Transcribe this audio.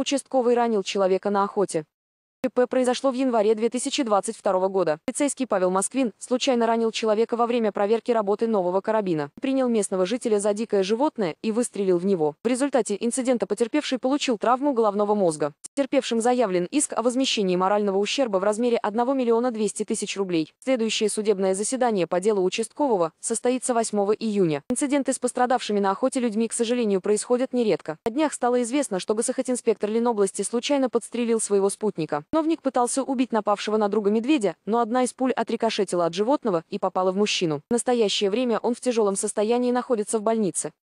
Участковый ранил человека на охоте. ЧП произошло в январе 2022 года. Полицейский Павел Москвин случайно ранил человека во время проверки работы нового карабина. Принял местного жителя за дикое животное и выстрелил в него. В результате инцидента потерпевший получил травму головного мозга. Терпевшим заявлен иск о возмещении морального ущерба в размере 1 миллиона 200 тысяч рублей. Следующее судебное заседание по делу участкового состоится 8 июня. Инциденты с пострадавшими на охоте людьми, к сожалению, происходят нередко. На днях стало известно, что госохотинспектор Ленобласти случайно подстрелил своего спутника. Чиновник пытался убить напавшего на друга медведя, но одна из пуль отрикошетила от животного и попала в мужчину. В настоящее время он в тяжелом состоянии находится в больнице.